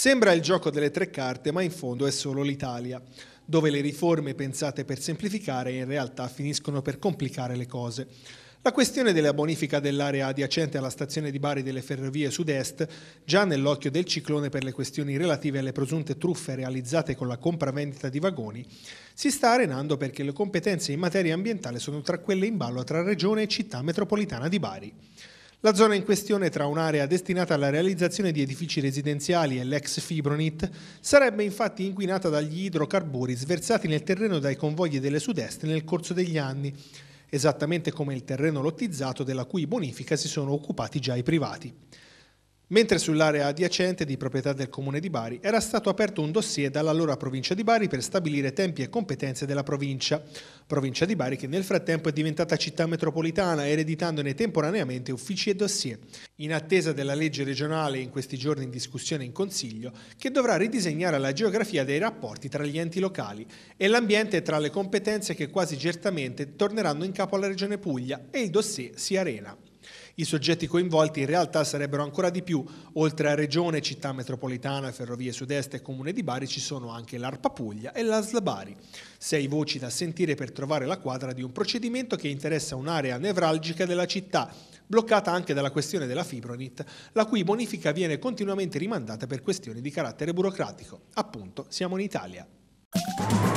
Sembra il gioco delle tre carte, ma in fondo è solo l'Italia, dove le riforme pensate per semplificare in realtà finiscono per complicare le cose. La questione della bonifica dell'area adiacente alla stazione di Bari delle Ferrovie Sud-Est, già nell'occhio del ciclone per le questioni relative alle presunte truffe realizzate con la compravendita di vagoni, si sta arenando perché le competenze in materia ambientale sono tra quelle in ballo tra regione e città metropolitana di Bari. La zona in questione, tra un'area destinata alla realizzazione di edifici residenziali e l'ex Fibronit, sarebbe infatti inquinata dagli idrocarburi sversati nel terreno dai convogli delle sud-est nel corso degli anni, esattamente come il terreno lottizzato della cui bonifica si sono occupati già i privati mentre sull'area adiacente di proprietà del Comune di Bari era stato aperto un dossier dall'allora provincia di Bari per stabilire tempi e competenze della provincia, provincia di Bari che nel frattempo è diventata città metropolitana ereditandone temporaneamente uffici e dossier, in attesa della legge regionale in questi giorni in discussione in Consiglio che dovrà ridisegnare la geografia dei rapporti tra gli enti locali e l'ambiente tra le competenze che quasi certamente torneranno in capo alla Regione Puglia e il dossier si arena. I soggetti coinvolti in realtà sarebbero ancora di più, oltre a Regione, Città Metropolitana, Ferrovie Sud-Est e Comune di Bari ci sono anche l'ARPA Puglia e l'ASL Bari. Sei voci da sentire per trovare la quadra di un procedimento che interessa un'area nevralgica della città, bloccata anche dalla questione della Fibronit, la cui bonifica viene continuamente rimandata per questioni di carattere burocratico. Appunto, siamo in Italia.